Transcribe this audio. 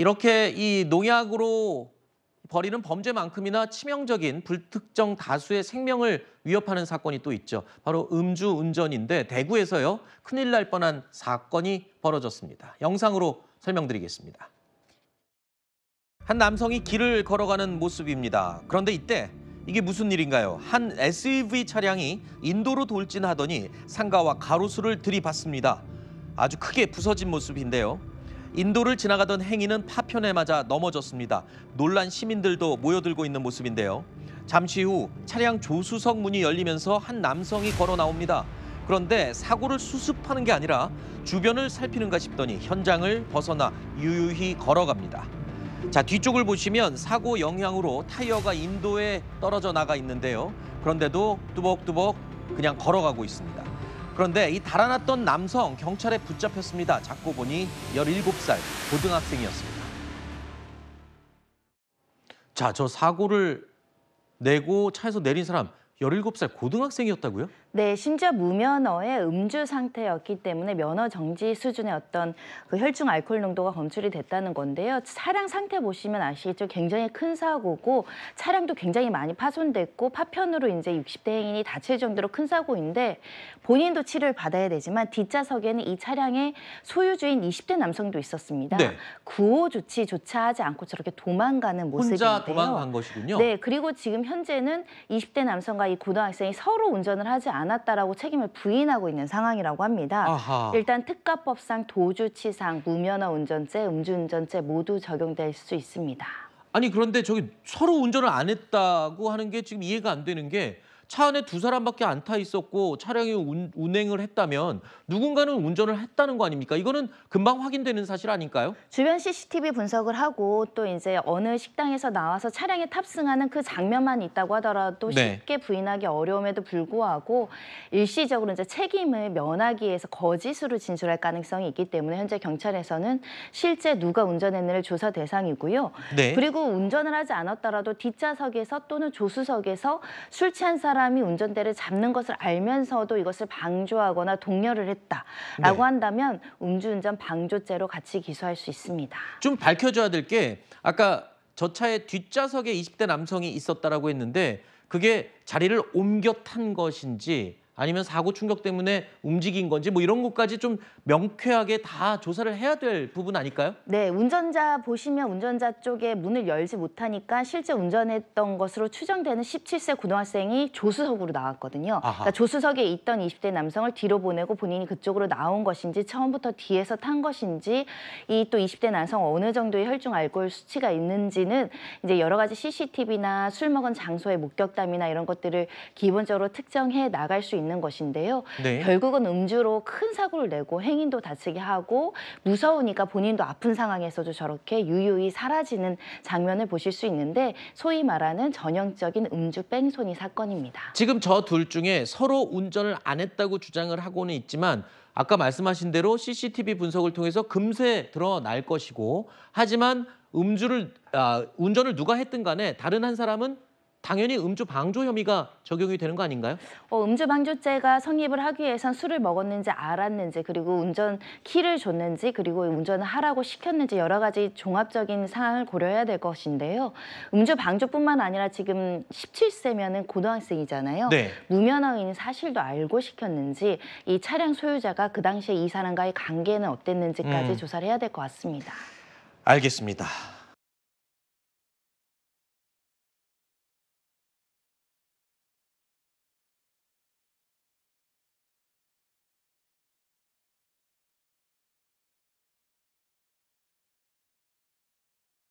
이렇게 이 농약으로 벌이는 범죄만큼이나 치명적인 불특정 다수의 생명을 위협하는 사건이 또 있죠. 바로 음주 운전인데 대구에서요. 큰일 날 뻔한 사건이 벌어졌습니다. 영상으로 설명드리겠습니다. 한 남성이 길을 걸어가는 모습입니다. 그런데 이때 이게 무슨 일인가요? 한 SUV 차량이 인도로 돌진하더니 상가와 가로수를 들이받습니다. 아주 크게 부서진 모습인데요. 인도를 지나가던 행인은 파편에 맞아 넘어졌습니다. 놀란 시민들도 모여들고 있는 모습인데요. 잠시 후 차량 조수석 문이 열리면서 한 남성이 걸어 나옵니다. 그런데 사고를 수습하는 게 아니라 주변을 살피는가 싶더니 현장을 벗어나 유유히 걸어갑니다. 자, 뒤쪽을 보시면 사고 영향으로 타이어가 인도에 떨어져 나가 있는데요. 그런데도 뚜벅뚜벅 그냥 걸어가고 있습니다. 그런데 이 달아났던 남성 경찰에 붙잡혔습니다. 잡고 보니 17살 고등학생이었습니다. 자, 저 사고를 내고 차에서 내린 사람 17살 고등학생이었다고요? 네, 심지어 무면허의 음주 상태였기 때문에 면허 정지 수준의 어떤 그 혈중 알코올 농도가 검출이 됐다는 건데요. 차량 상태 보시면 아시겠죠? 굉장히 큰 사고고 차량도 굉장히 많이 파손됐고 파편으로 이제 60대 행인이 다칠 정도로 큰 사고인데 본인도 치료를 받아야 되지만 뒷좌석에는 이 차량의 소유주인 20대 남성도 있었습니다. 네. 구호 조치조차 하지 않고 저렇게 도망가는 모습인데요. 혼자 도망간 것이군요. 네, 그리고 지금 현재는 20대 남성과 이 고등학생이 서로 운전을 하지 않았다라고 책임을 부인하고 있는 상황이라고 합니다. 아하. 일단 특가법상 도주치상, 무면허 운전죄, 음주운전죄 모두 적용될 수 있습니다. 아니 그런데 저기 서로 운전을 안 했다고 하는 게 지금 이해가 안 되는 게차 안에 두 사람밖에 안 타 있었고 차량이 운, 운행을 했다면 누군가는 운전을 했다는 거 아닙니까? 이거는 금방 확인되는 사실 아닐까요? 주변 CCTV 분석을 하고 또 이제 어느 식당에서 나와서 차량에 탑승하는 그 장면만 있다고 하더라도 네. 쉽게 부인하기 어려움에도 불구하고 일시적으로 이제 책임을 면하기 위해서 거짓으로 진술할 가능성이 있기 때문에 현재 경찰에서는 실제 누가 운전했는지를 조사 대상이고요. 네. 그리고 운전을 하지 않았더라도 뒷좌석에서 또는 조수석에서 술 취한 사람 사람이 운전대를 잡는 것을 알면서도 이것을 방조하거나 동요를 했다라고 네. 한다면 음주운전 방조죄로 같이 기소할 수 있습니다. 좀 밝혀줘야 될 게 아까 저 차의 뒷좌석에 20대 남성이 있었다라고 했는데 그게 자리를 옮겨 탄 것인지 아니면 사고 충격 때문에 움직인 건지 뭐 이런 것까지 좀 명쾌하게 다 조사를 해야 될 부분 아닐까요? 네, 운전자 보시면 운전자 쪽에 문을 열지 못하니까 실제 운전했던 것으로 추정되는 17세 고등학생이 조수석으로 나왔거든요. 그러니까 조수석에 있던 20대 남성을 뒤로 보내고 본인이 그쪽으로 나온 것인지 처음부터 뒤에서 탄 것인지 이 또 20대 남성 어느 정도의 혈중 알코올 수치가 있는지는 이제 여러 가지 CCTV나 술 먹은 장소의 목격담이나 이런 것들을 기본적으로 특정해 나갈 수 있는 것인데요. 네. 결국은 음주로 큰 사고를 내고 행인도 다치게 하고 무서우니까 본인도 아픈 상황에서도 저렇게 유유히 사라지는 장면을 보실 수 있는데 소위 말하는 전형적인 음주 뺑소니 사건입니다. 지금 저 둘 중에 서로 운전을 안 했다고 주장을 하고는 있지만 아까 말씀하신 대로 CCTV 분석을 통해서 금세 드러날 것이고 하지만 음주를 아, 운전을 누가 했든 간에 다른 한 사람은 당연히 음주 방조 혐의가 적용이 되는 거 아닌가요? 어, 음주 방조죄가 성립을 하기 위해선 술을 먹었는지 알았는지 그리고 운전 키를 줬는지 그리고 운전을 하라고 시켰는지 여러 가지 종합적인 사항을 고려해야 될 것인데요. 음주 방조뿐만 아니라 지금 17세면은 고등학생이잖아요. 네. 무면허인 사실도 알고 시켰는지 이 차량 소유자가 그 당시에 이 사람과의 관계는 어땠는지까지 음. 조사를 해야 될 것 같습니다. 알겠습니다.